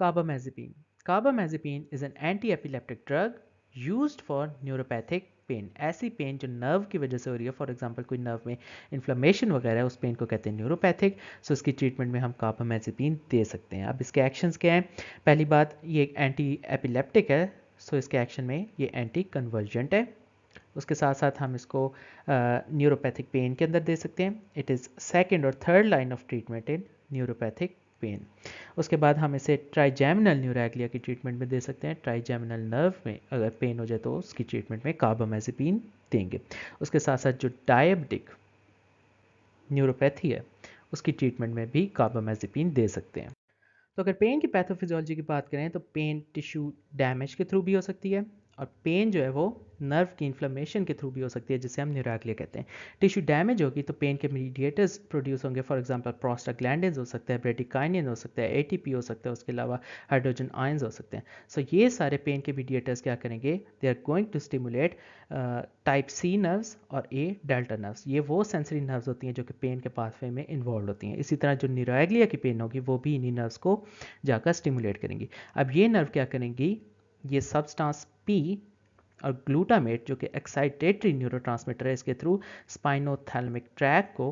Carbamazepine. Carbamazepine is an anti-epileptic drug used for neuropathic pain ऐसी pain जो nerve की वजह से हो रही है फॉर एग्जाम्पल कोई नर्व में इन्फ्लेमेशन वगैरह है उस पेन को कहते हैं न्यूरोपैथिक सो इसकी ट्रीटमेंट में हम कार्बामेजिपिन दे सकते हैं अब इसके एक्शंस क्या हैं पहली बात ये एक एंटी एपिलेप्टिक है सो इसके एक्शन में ये एंटी कन्वर्जेंट है उसके साथ साथ हम इसको न्यूरोपैथिक पेन के अंदर दे सकते हैं इट इज़ सेकेंड और third line of treatment in neuropathic pain उसके बाद हम इसे ट्राइजैमिनल न्यूरैग्लिया की ट्रीटमेंट में दे सकते हैं ट्राइजैमिनल नर्व में अगर पेन हो जाए तो उसकी ट्रीटमेंट में कार्बामेजेपिन देंगे उसके साथ साथ जो डायबिटिक न्यूरोपैथी है उसकी ट्रीटमेंट में भी कार्बामेजेपिन दे सकते हैं तो अगर पेन की पैथोफिजियोलॉजी की बात करें तो पेन टिश्यू डैमेज के थ्रू भी हो सकती है और पेन जो है वो नर्व की इन्फ्लेमेशन के थ्रू भी हो सकती है जिसे हम न्यूराग्लिया कहते हैं टिश्यू डैमेज होगी तो पेन के मीडिएटर्स प्रोड्यूस होंगे फॉर एग्जांपल प्रोस्टाग्लैंड हो सकते हैं ब्रेडिकाइनियन हो सकता है एटीपी हो सकता है उसके अलावा हाइड्रोजन आयन्स हो सकते हैं सो so, ये सारे पेन के मीडिएटर्स क्या करेंगे they are going to stimulate type C nerves और ए डेल्टा नर्व्स ये वो सेंसरी नर्व्स होती हैं जो कि पेन के पाथवे में इन्वॉल्व होती हैं इसी तरह जो न्यूराग्लिया की पेन होगी वो भी इन्हीं नर्व्स को जाकर स्टिमुलेट करेंगी अब ये नर्व क्या करेंगी ये सबस्टांस पी और ग्लूटामेट जो कि एक्साइटेटरी न्यूरोट्रांसमीटर है इसके थ्रू स्पाइनोथैलमिक ट्रैक को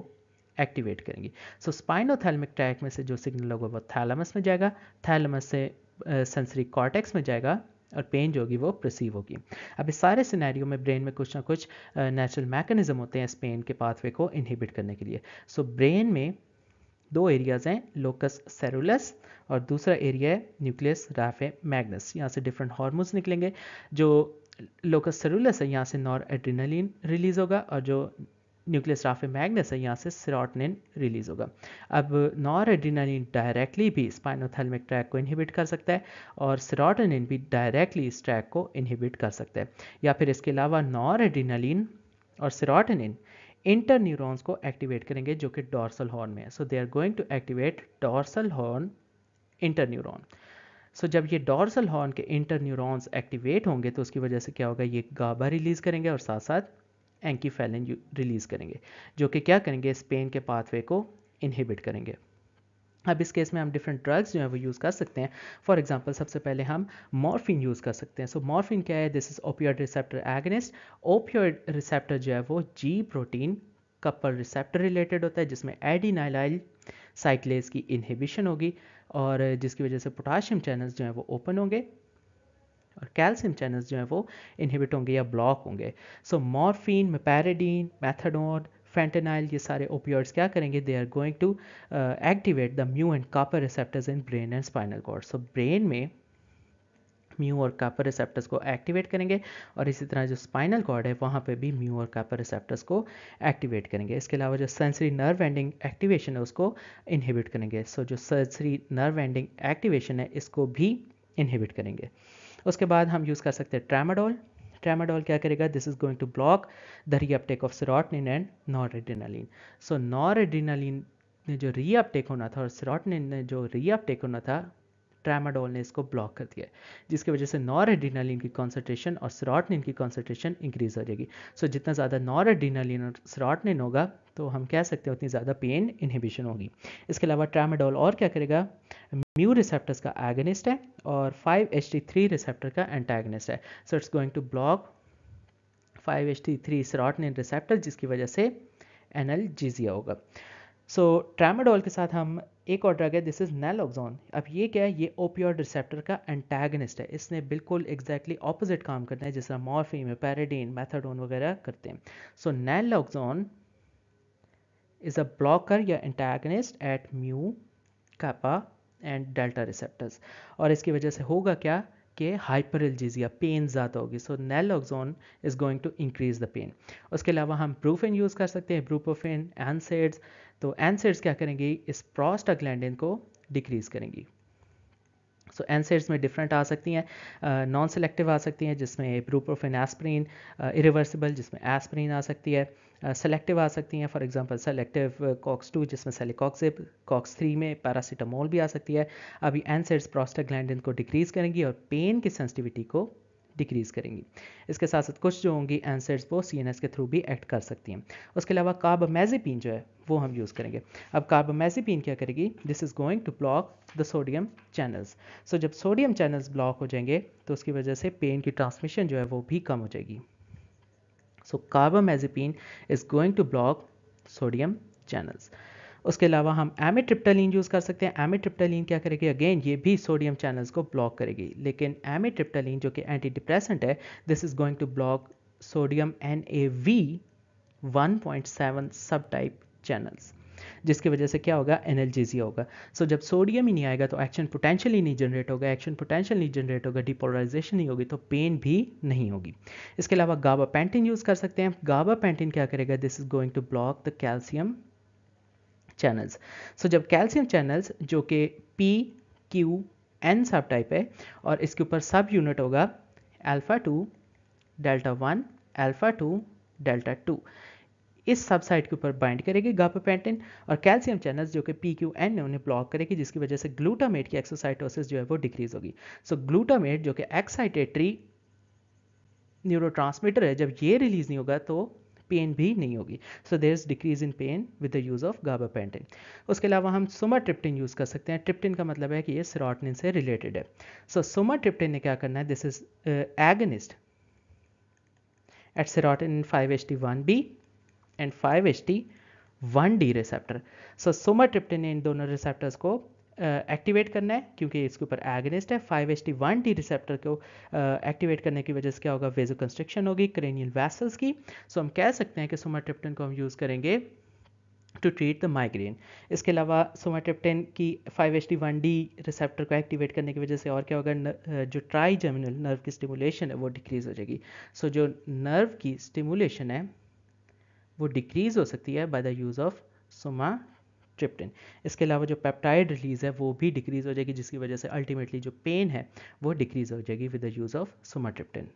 एक्टिवेट करेंगी सो स्पाइनोथैलमिक ट्रैक में से जो सिग्नल होगा वो थैलमस में जाएगा थैलमस से सेंसरी कॉर्टेक्स में जाएगा और पेन जो होगी वो प्रसीव होगी अब इस सारे सिनेरियो में ब्रेन में कुछ ना कुछ नेचुरल मैकेनिज्म होते हैं इस पेन के पाथवे को इनहिबिट करने के लिए सो so, ब्रेन में दो एरियाज हैं लोकस सेरुलस और दूसरा एरिया है न्यूक्लियस राफे मैग्नस यहाँ से डिफरेंट हॉर्मोन्स निकलेंगे जो लोकस सेरुलस है यहाँ से नॉर एड्रीनलिन रिलीज होगा और जो न्यूक्लियस राफे मैग्नस है यहाँ से सिरोटनिन रिलीज होगा अब नॉर एड्रीनलिन डायरेक्टली भी स्पाइनोथेलमिक ट्रैक को इनहिबिट कर सकता है और सिरोटनिन भी डायरेक्टली इस ट्रैक को इनहिबिट कर सकता है या फिर इसके अलावा नॉर एड्रीनलिन और सिरोटनिन इंटर न्यूरोन्स को एक्टिवेट करेंगे जो कि डॉर्सल हॉर्न में है so they are going to activate dorsal horn interneuron so जब ये डॉर्सल हॉर्न के इंटर न्यूरोन्स एक्टिवेट होंगे तो उसकी वजह से क्या होगा ये गाबा रिलीज करेंगे और साथ साथ एंकीफेलिन रिलीज करेंगे जो कि क्या करेंगे स्पेन के पाथवे को इनहिबिट करेंगे अब इस केस में हम डिफरेंट ड्रग्स जो है वो यूज़ कर सकते हैं फॉर एग्जांपल सबसे पहले हम मॉर्फिन यूज़ कर सकते हैं सो so, मॉर्फिन क्या है this is opioid receptor agonist opioid receptor जो है वो G protein couple receptor related होता है जिसमें एडीनाइलाइल साइक्लेज की इनहिबिशन होगी और जिसकी वजह से पोटाशियम चैनल्स जो हैं वो ओपन होंगे और कैल्शियम चैनल्स जो हैं वो इनहिबिट होंगे या ब्लॉक होंगे सो मॉर्फिन मेपेरिडीन मैथाडोन फेंटेनाइल ये सारे ओपियर्ड्स क्या करेंगे they are going to activate the mu and kappa receptors in brain and spinal cord so brain में म्यू और कापर रिसेप्टर्स को एक्टिवेट करेंगे और इसी तरह जो स्पाइनल कॉर्ड है वहाँ पे भी म्यू और कापर रिसेप्टर्स को एक्टिवेट करेंगे इसके अलावा जो सेंसरी नर्व एंडिंग एक्टिवेशन है उसको इनहिबिट करेंगे सो so, जो सेंसरी नर्व एंडिंग एक्टिवेशन है इसको भी इनहिबिट करेंगे उसके बाद हम यूज़ कर सकते हैं ट्रामाडोल ट्रामाडोल क्या करेगा this is going to block the reuptake of serotonin and noradrenaline so noradrenaline ने जो रीअपटेक होना था और सिरोटनिन ने जो रीअपटेक होना था ट्रामाडोल ने इसको ब्लॉक कर दिया है जिसकी वजह से नॉर एड्रीनालिन की कॉन्सेंट्रेशन और सराटनिन की कॉन्सेंट्रेशन इंक्रीज हो जाएगी सो so, जितना ज़्यादा नॉर एड्रीनालिन और सराटनिन होगा तो हम कह सकते हैं उतनी ज़्यादा पेन इनहिबिशन होगी इसके अलावा ट्रामाडोल और क्या करेगा म्यू रिसेप्टर्स का एगनिस्ट है और five H T three receptor का एंटेगनिस्ट है so it's going to block five H T three serotonin receptor जिसकी वजह से एनल होगा सो so, ट्रामाडोल के साथ हम एक और ड्रग है दिस इज नेलोक्सोन अब ये क्या है ये ओपियोड रिसेप्टर का एंटेगनिस्ट है इसने बिल्कुल एग्जैक्टली exactly ऑपोजिट काम करना है जिस तरह मॉर्फीम पैराडीन मैथाडोन वगैरह करते हैं so naloxone is a blocker या antagonist at mu kappa and delta receptors और इसकी वजह से होगा क्या कि हाइपर एलजीजिया पेन ज़्यादा होगी so naloxone is going to increase the pain उसके अलावा हम ब्रूफिन यूज़ कर सकते हैं ब्रूपोफिन एनसेड्स तो एनसेड्स क्या करेंगी इस प्रोस्टाग्लैंडिन को डिक्रीज करेंगी सो so, एनसेड्स में डिफरेंट आ सकती हैं नॉन सेलेक्टिव आ सकती हैं जिसमें ब्रूप्रोफिन एस्प्रीन इरिवर्सिबल जिसमें एस्प्रीन आ सकती है सेलेक्टिव uh, आ सकती हैं for example selective COX two जिसमें सेलिकॉक्सिप कॉक्स थ्री में पैरासीटामोल भी आ सकती है अभी एनसेड्स प्रोस्टाग्लैंडिन को डिक्रीज करेंगी और पेन की सेंसिटिविटी को डिक्रीज़ करेंगी इसके साथ साथ कुछ जो होंगी एंसर्स वो सी के थ्रू भी एक्ट कर सकती हैं उसके अलावा कार्बमेजिपिन जो है वो हम यूज़ करेंगे अब कार्बमेजिपिन क्या करेगी this is going to block the sodium channels so जब सोडियम चैनल्स ब्लॉक हो जाएंगे तो उसकी वजह से पेन की ट्रांसमिशन जो है वो भी कम हो जाएगी so carbamazepine is going to block sodium channels उसके अलावा हम एमिट्रिप्टलिन यूज़ कर सकते हैं एमिट्रिप्टलिन क्या करेगी अगेन ये भी सोडियम चैनल्स को ब्लॉक करेगी लेकिन एमिट्रिप्टलिन जो कि एंटी डिप्रेसेंट है this is going to block sodium N A V one point seven subtype channels जिसकी वजह से क्या होगा एनर्जीजिया होगा सो so, जब सोडियम ही नहीं आएगा तो एक्शन पोटेंशियल ही नहीं जनरेट होगा एक्शन पोटेंशियल नहीं जनरेट होगा डिपोलराइजेशन नहीं होगी तो पेन भी नहीं होगी इसके अलावा गाबा पेंटिन यूज़ कर सकते हैं गाबा पेंटिन क्या करेगा this is going to block the calcium channels so जब कैल्शियम चैनल्स जो कि P Q N subtype है और इसके ऊपर सब यूनिट होगा alpha two delta one alpha two delta two इस सब साइड के ऊपर बाइंड करेगी गापापेंटिन और कैल्शियम चैनल्स जो कि पी क्यू एन है उन्हें ब्लॉक करेगी जिसकी वजह से ग्लूटामेट की एक्सोसाइटोसिस जो है वो डिक्रीज होगी सो so, ग्लूटामेट जो कि एक्साइटेटरी न्यूरोट्रांसमीटर है जब ये रिलीज नहीं होगा तो पेन भी नहीं होगी so there is decrease in pain with the use of gabapentin उसके अलावा हम सोमा ट्रिप्टिन यूज़ कर सकते हैं ट्रिप्टिन का मतलब है कि ये सिरोटनिन से रिलेटेड है सो सोमा ट्रिप्टिन ने क्या करना है this is agonist at serotonin five H T one B and five H T one D receptor so sumatriptan ने इन दोनों रिसेप्टर्स को एक्टिवेट करना है क्योंकि इसके ऊपर एगनिस्ट है five H T one T receptor को एक्टिवेट करने की वजह से क्या होगा वेजो कंस्ट्रक्शन होगी क्रेनियल वैसल्स की सो हम कह सकते हैं कि सोमाट्रिप्टन को हम यूज़ करेंगे टू ट्रीट द माइग्रेन इसके अलावा सोमाट्रिप्टन की five H D one D receptor को एक्टिवेट करने की वजह से और क्या होगा जो ट्राई जर्मिनल नर्व की स्टिमुलेशन है वो डिक्रीज हो जाएगी सो so, जो नर्व की स्टिमुलेशन है वो डिक्रीज हो सकती है by the use of sumatriptan इसके अलावा जो पेप्टाइड रिलीज है वो भी डिक्रीज हो जाएगी जिसकी वजह से अल्टीमेटली जो पेन है वो डिक्रीज हो जाएगी with the use of triptan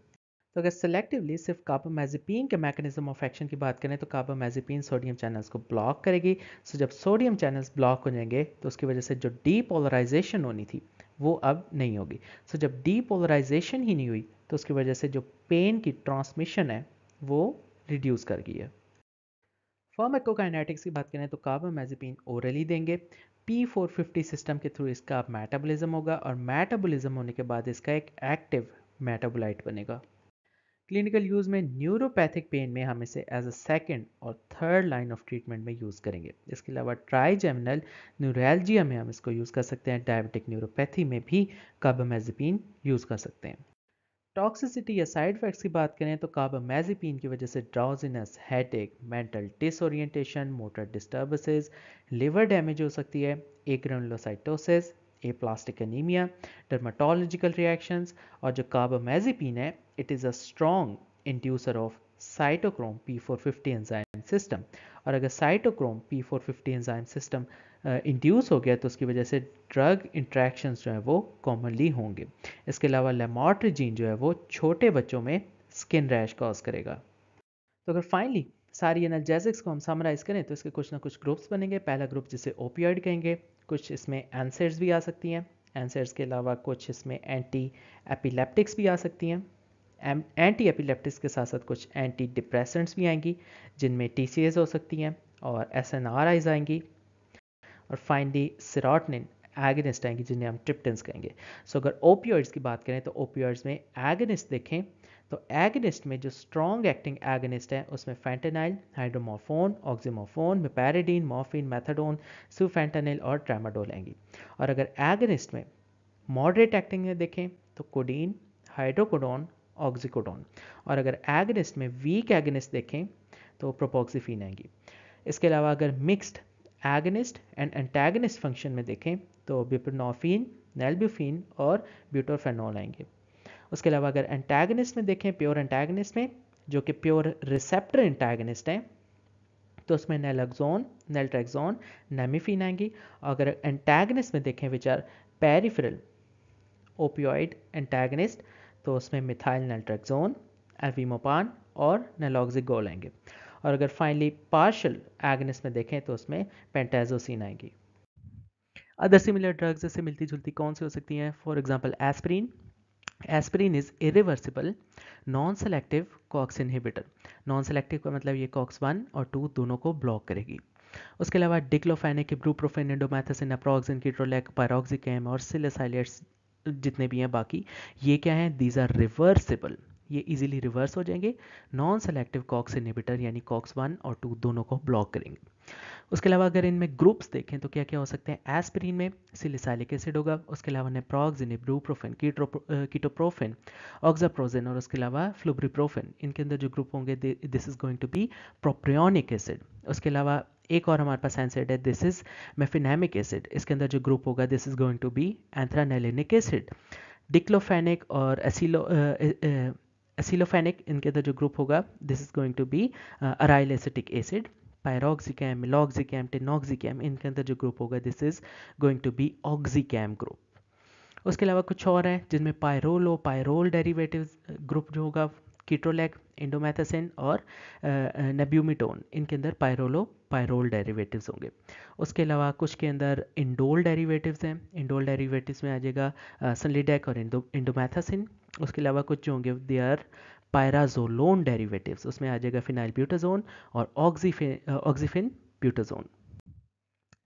तो अगर सेलेक्टिवली सिर्फ कार्बोमेजिपिन के मैकेनिज्म ऑफ एक्शन की बात करें तो कार्बोमेजिपिन सोडियम चैनल्स को ब्लॉक करेगी सो जब सोडियम चैनल्स ब्लॉक हो जाएंगे तो उसकी वजह से जो डीपोलराइजेशन होनी थी वो अब नहीं होगी सो जब डीपोलराइजेशन ही नहीं हुई तो उसकी वजह से जो पेन की ट्रांसमिशन है वो रिड्यूस कर गई है फॉर्मेकोकाइनेटिक्स की बात करें तो कार्बामेजेपिन ओरली देंगे पी फोर फिफ्टी सिस्टम के थ्रू इसका मेटाबॉलिज्म होगा और मेटाबॉलिज्म होने के बाद इसका एक एक्टिव मेटाबोलाइट बनेगा क्लिनिकल यूज़ में न्यूरोपैथिक पेन में हम इसे एज अ सेकेंड और थर्ड लाइन ऑफ ट्रीटमेंट में यूज़ करेंगे इसके अलावा ट्राइजेमिनल न्यूरोलजिया में हम इसको यूज़ कर सकते हैं डायबिटिक न्यूरोपैथी में भी कार्बामेजेपिन यूज़ कर सकते हैं टॉक्सिसिटी या साइड इफेक्ट्स की बात करें तो कार्बामेजीपीन की वजह से drowsiness headache mental disorientation motor disturbances liver damage हो सकती है agranulocytosis aplastic anaemia dermatological reactions और जो कार्बामेजीपीन है it is a strong inducer of cytochrome P450 enzyme system और अगर cytochrome P450 enzyme system induce हो गया तो उसकी वजह से ड्रग इंट्रैक्शन जो है वो कॉमनली होंगे इसके अलावा लेमोट्रीजीन जीन जो है वो छोटे बच्चों में स्किन रैश कॉज करेगा तो अगर फाइनली सारी एनालजेजिक्स को हम समराइज़ करें तो इसके कुछ ना कुछ ग्रुप्स बनेंगे पहला ग्रुप जिसे ओपियड कहेंगे कुछ इसमें एंसर्स भी आ सकती हैं एंसर्स के अलावा कुछ इसमें एंटी एपिलेप्टिक्स भी आ सकती हैं एंटी एपिलेप्टिस के साथ साथ कुछ एंटी डिप्रेसेंट्स भी आएंगी जिनमें टी हो सकती हैं और एस एन आर आईज आएंगी और फाइनली सिराटनिन एगनिस्ट आएंगी जिन्हें हम ट्रिप्टन्स कहेंगे सो अगर ओपियोइड्स की बात करें तो ओपियोइड्स में एगनिस्ट देखें तो एगनिस्ट में जो स्ट्रॉन्ग एक्टिंग एगनिस्ट है उसमें फेंटेनाइल हाइड्रोमोफोन ऑक्जीमोफोन मिपेरिडीन मॉफिन मैथाडोन सुफेंटेनिल और ट्रामाडोल आएंगी और अगर एगनिस्ट में मॉडरेट एक्टिंग में देखें तो कोडीन हाइड्रोकोडोन ऑक्जिकोडोन और अगर एगनिस्ट में वीक एगनिस्ट देखें तो प्रोपॉक्सिफिन आएंगी इसके अलावा अगर mixed agonist and antagonist function में देखें तो बिपनोफिन नेल्ब्यूफिन और ब्यूटोफेनॉल आएंगे उसके अलावा अगर एंटेगनिस्ट में देखें प्योर एंटेगनिस्ट में जो कि प्योर रिसेप्टर एंटेगनिस्ट हैं तो उसमें नेलग्जोन नेल्ट्रेक्जोन नेमिफिन आएंगी और अगर एंटेगनिस्ट में देखें which are peripheral opioid antagonist तो उसमें मिथाइल नल्ट्रेक्जोन एल्विमोपान और नेलॉक्जिगोल आएंगे और अगर फाइनली पार्शल एगनिस में देखें तो उसमें पेंटेजोसिन आएंगी अदर सिमिलर ड्रग्स से मिलती जुलती कौन सी हो सकती हैं for example aspirin aspirin is irreversible non selective COX inhibitor non selective का मतलब ये कॉक्स वन और टू दोनों को ब्लॉक करेगी उसके अलावा डिक्लोफेनिक ब्रूप्रोफेन एंडोमैथसिन अप्रोक्सिन कीट्रोलैक पैरोक्सिकम और सिलेसाइलेट्स जितने भी हैं बाकी ये क्या है दीज आर रिवर्सिबल ये इजीली रिवर्स हो जाएंगे नॉन सेलेक्टिव कॉक्स इनिबिटर यानी कॉक्स वन और टू दोनों को ब्लॉक करेंगे उसके अलावा अगर इनमें ग्रुप्स देखें तो क्या क्या हो सकते हैं एस्पिरिन में सिलिसाइलिक एसिड होगा उसके अलावा नेप्रॉक्सिनिब ब्रूप्रोफेन कीटोप्रोफेन ऑक्जाप्रोजेन और उसके अलावा फ्लुब्रिप्रोफेन इनके अंदर जो ग्रुप होंगे this is going to be propionic acid उसके अलावा एक और हमारे पास एंसर है दिस इज मेफिनेमिक एसिड इसके अंदर जो ग्रुप होगा this is going to be anthranilic acid diclofenac और एसिलो एसिलोफेनिक इनके अंदर जो ग्रुप होगा this is going to be aryl acetic acid piroxicam meloxicam tenoxicam इनके अंदर जो ग्रुप होगा this is going to be oxicam group उसके अलावा कुछ और हैं जिनमें पायरोल हो पायरोल डेरिवेटिव ग्रुप जो होगा कीट्रोलैक इंडोमैथसिन और नेब्यूमिटोन इनके अंदर पायरोलो पायरोल डेरिवेटिव्स होंगे उसके अलावा कुछ के अंदर इंडोल डेरिवेटिव्स हैं इंडोल डेरिवेटिव्स में आ जाएगा सनलीडेक और इंडो इंडोमैथासिन उसके अलावा कुछ जो होंगे दे आर पायराजोलोन डेरिवेटिव्स उसमें आ जाएगा फिनाइल ब्यूटाजोन और ऑक्सीफिन ऑक्सीफिन ब्यूटाजोन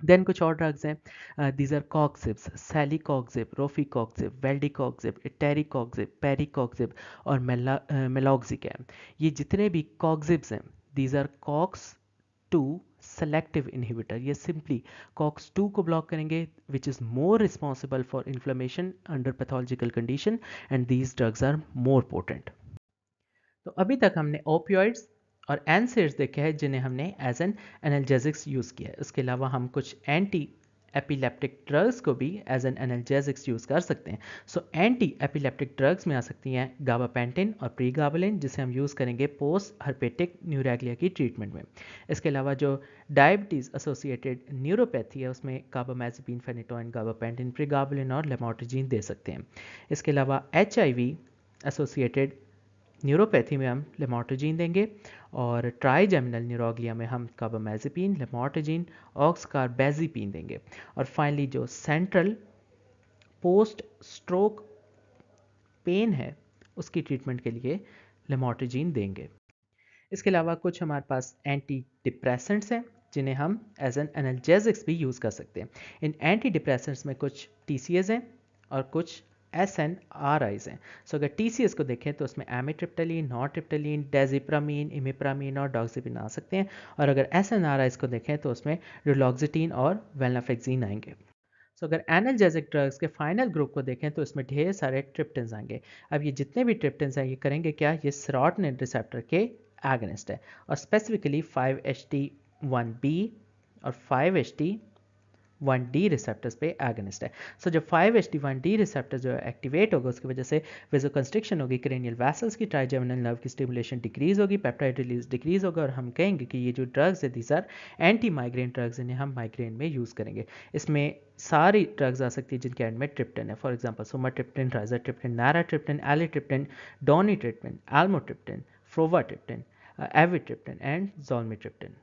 देन कुछ और ड्रग्स हैं दीज आर कॉक्सिप्स सैली रोफिकॉक्सिप वेल्डिकॉक्सिप टेरिकॉक्सिप पेरिकॉक्सिप और मेला मेलॉक्सिक है ये जितने भी कॉक्सिप्स हैं these are COX two selective inhibitor ये सिंपली कॉक्स टू को ब्लॉक करेंगे which is more responsible for inflammation under pathological condition and these drugs are more potent तो अभी तक हमने ओपियॉइड्स और एनसेड्स देखे हैं जिन्हें हमने एज एन एनर्जेजिक्स यूज़ किया है उसके अलावा हम कुछ एंटी एपिलेप्टिक ड्रग्स को भी एज एन एनर्जेजिक्स यूज़ कर सकते हैं सो एंटी एपिलेप्टिक ड्रग्स में आ सकती हैं गाबापेंटिन और प्री गाबलिन जिसे हम यूज़ करेंगे पोस्ट हर्पेटिक न्यूरेग्लिया की ट्रीटमेंट में इसके अलावा जो डायबिटीज़ एसोसिएटेड न्यूरोपैथी है उसमें carbamazepine phenytoin gabapentin pregabalin और लेमोटोजीन दे सकते हैं इसके अलावा एच एसोसिएटेड न्यूरोपैथी में हम लेमोटोजीन देंगे और जेमिनल न्यूरोग्लिया में हम कार्बामेजेपिन लेमोटोजीन ऑक्सकारबेजीपिन देंगे और फाइनली जो सेंट्रल पोस्ट स्ट्रोक पेन है उसकी ट्रीटमेंट के लिए लेमोटोजीन देंगे इसके अलावा कुछ हमारे पास एंटी डिप्रेसेंट्स हैं जिन्हें हम एज एन एनर्जेजिक्स भी यूज़ कर सकते हैं इन एंटी डिप्रेसेंट्स में कुछ टी हैं और कुछ एस एन आर आईज हैं सो अगर टी सी एस को देखें तो उसमें एमिट्रिप्टलिन नॉट्रिप्टलिन डेजिप्रामीन इमिप्रामीन और डॉक्सिपिन आ सकते हैं और अगर एस एन आर आईज को देखें तो उसमें रिलॉक्सिटीन और वेलनाफेक्जीन आएंगे सो so, अगर एनाल्जेजिक ड्रग्स के फाइनल ग्रुप को देखें तो इसमें ढेर सारे ट्रिप्टन्स आएंगे अब ये जितने भी ट्रिप्टन्स हैं ये करेंगे क्या ये सराटनिन रिसेप्टर के एगनिस्ट है और specifically five H T one B और five H T one D receptors पे एगनिस्ट है सो so, जब five H D one D receptor जो है एक्टिवेट होगा उसकी वजह से जो कंस्ट्रिक्शन होगी क्रेनियल वैसल्स की ट्राइजेमिनल नर्व की स्टिमुलेशन डिक्रीज होगी पेप्टाइड रिलीज डिक्रीज होगा और हम कहेंगे कि ये जो ड्रग्स है these are anti migraine drugs इन्हें हम माइग्रेन में यूज़ करेंगे इसमें सारी ड्रग्स आ सकती है जिनके एंड में ट्रिप्टन है for example sumatriptan rizatriptan naratriptan eletriptan donitriptan almotriptan frovatriptan avitriptan and जोलमी triptan